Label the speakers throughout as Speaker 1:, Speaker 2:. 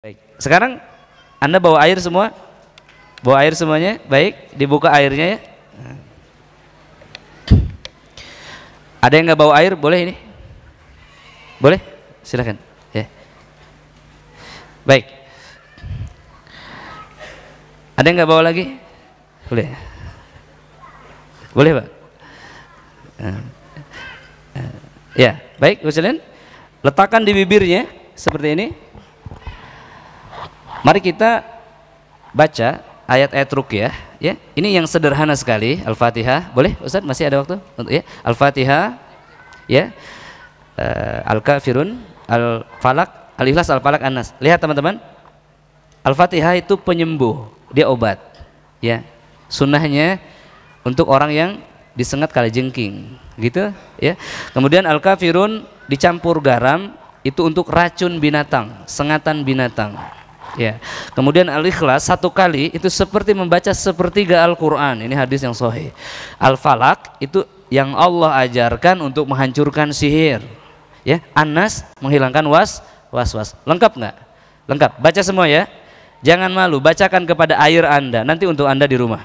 Speaker 1: Baik.
Speaker 2: Sekarang Anda bawa air semua? Bawa air semuanya? Baik, dibuka airnya ya. Ada yang nggak bawa air? Boleh ini? Boleh? Silakan. Ya. Baik. Ada yang nggak bawa lagi? Boleh. Boleh, Pak. Ya, baik, Gus Letakkan di bibirnya seperti ini. Mari kita baca ayat-ayat ruqyah ya. Ini yang sederhana sekali Al-Fatihah. Boleh Ustaz masih ada waktu untuk ya. Al-Fatihah ya. Eh, Al-Kafirun, al falak Al-Ikhlas, Al-Falaq, an Lihat teman-teman. Al-Fatihah itu penyembuh, dia obat ya. Sunnahnya untuk orang yang disengat kali jengking gitu ya. Kemudian Al-Kafirun dicampur garam itu untuk racun binatang, sengatan binatang Ya. Kemudian al-ikhlas satu kali itu seperti membaca sepertiga Al-Qur'an. Ini hadis yang sahih. Al-Falak itu yang Allah ajarkan untuk menghancurkan sihir. Ya, Anas menghilangkan was was was. Lengkap nggak? Lengkap. Baca semua ya. Jangan malu, bacakan kepada air Anda. Nanti untuk Anda di rumah.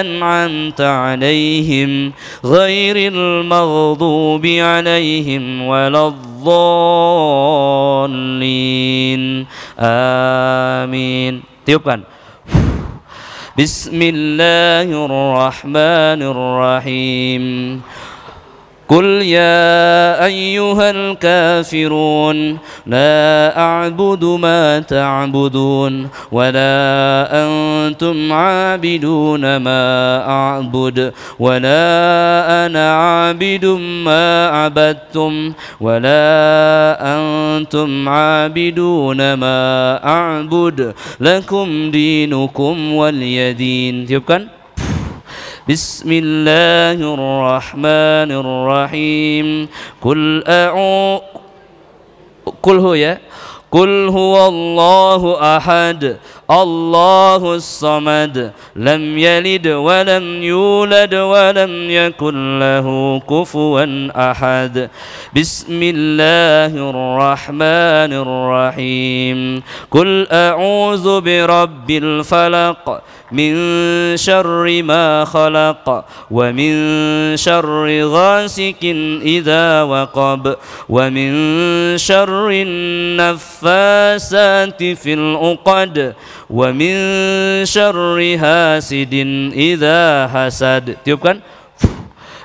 Speaker 2: أنعمت عليهم غير المغضوب عليهم ولا الضالين آمين tiupkan بسم الله الرحمن الرحيم قل يا أيها الكافرون لا أعبد ما تعبدون ولا أنتم عابدون ما أعبد ولا أنا عابد ما عبدتم ولا أنتم عابدون ما أعبد لكم دينكم وليدين بسم الله الرحمن الرحيم قل أعو قل هو يا قل هو الله أحد الله الصمد لم يلد ولم يولد ولم يكن له كفوا أحد بسم الله الرحمن الرحيم قل أعوذ برب الفلق من شر ما خلق ومن شر غاسك إذا وقب ومن شر النفاسات في العقد wa min syarri hasidin idza hasad tiupkan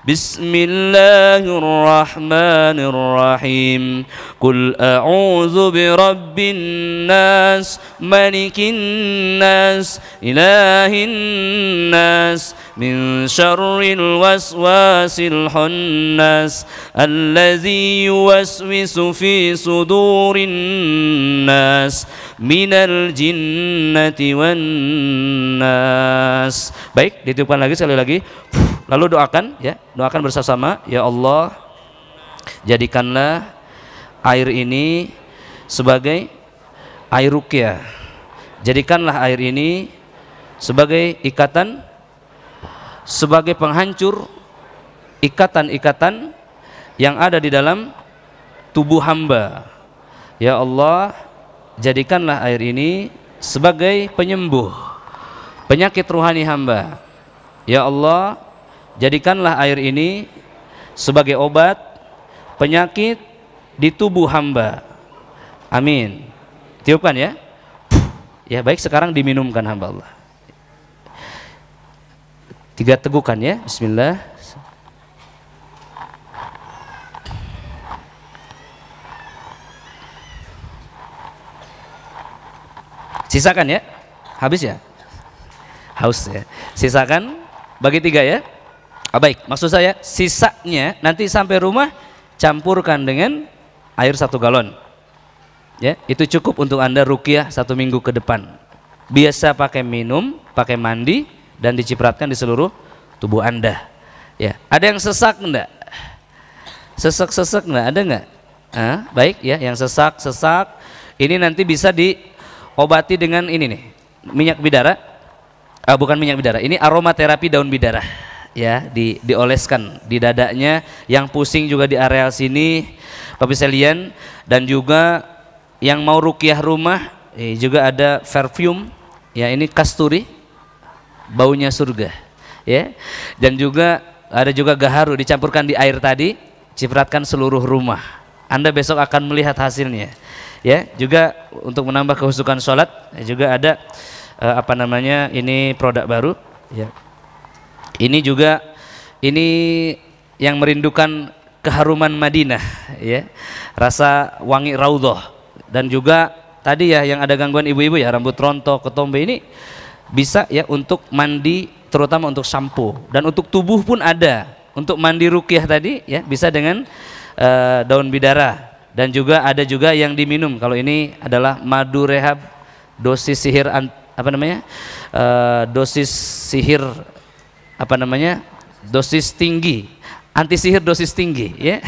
Speaker 2: بسم الله الرحمن الرحيم قل أعوذ برب الناس ملك الناس إله الناس من شر الوسواس الحناس الذي يوسوس في صدور الناس من الجنة والناس baik ditiupkan lagi sekali lagi Lalu doakan ya, doakan bersama-sama, ya Allah, jadikanlah air ini sebagai air rukyah. Jadikanlah air ini sebagai ikatan sebagai penghancur ikatan-ikatan yang ada di dalam tubuh hamba. Ya Allah, jadikanlah air ini sebagai penyembuh penyakit ruhani hamba. Ya Allah, Jadikanlah air ini sebagai obat penyakit di tubuh hamba. Amin. Tiupkan ya. Ya baik sekarang diminumkan hamba Allah. Tiga tegukan ya. Bismillah. Sisakan ya. Habis ya. Haus ya. Sisakan bagi tiga ya. Ah, baik, maksud saya sisanya nanti sampai rumah campurkan dengan air satu galon. Ya, itu cukup untuk anda rukiah satu minggu ke depan. Biasa pakai minum, pakai mandi, dan dicipratkan di seluruh tubuh anda. Ya, ada yang sesak enggak? Sesak-sesak enggak? Ada enggak? Ah, baik ya, yang sesak-sesak ini nanti bisa diobati dengan ini nih, minyak bidara. Ah, bukan minyak bidara, ini aromaterapi daun bidara ya di dioleskan di dadanya yang pusing juga di areal sini tapi Selian dan juga yang mau rukiah rumah eh, juga ada perfume ya ini kasturi baunya surga ya dan juga ada juga gaharu dicampurkan di air tadi cipratkan seluruh rumah Anda besok akan melihat hasilnya ya juga untuk menambah kehusukan sholat juga ada eh, apa namanya ini produk baru ya ini juga ini yang merindukan keharuman Madinah ya. Rasa wangi raudhah dan juga tadi ya yang ada gangguan ibu-ibu ya rambut rontok, ketombe ini bisa ya untuk mandi terutama untuk sampo dan untuk tubuh pun ada. Untuk mandi rukyah tadi ya bisa dengan uh, daun bidara dan juga ada juga yang diminum. Kalau ini adalah madu rehab dosis sihir apa namanya? Uh, dosis sihir apa namanya dosis tinggi anti sihir dosis tinggi ya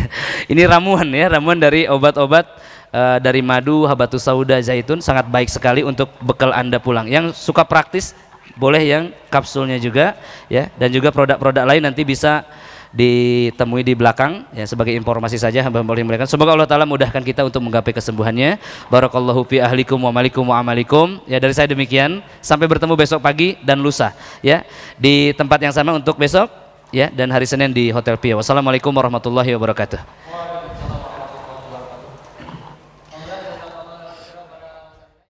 Speaker 2: ini ramuan ya ramuan dari obat-obat uh, dari madu habatus sauda zaitun sangat baik sekali untuk bekal anda pulang yang suka praktis boleh yang kapsulnya juga ya dan juga produk-produk lain nanti bisa ditemui di belakang ya sebagai informasi saja hamba boleh memberikan semoga Allah taala mudahkan kita untuk menggapai kesembuhannya barakallahu fi ahlikum wa malikum wa amalikum ya dari saya demikian sampai bertemu besok pagi dan lusa ya di tempat yang sama untuk besok ya dan hari Senin di Hotel Pia wassalamualaikum warahmatullahi wabarakatuh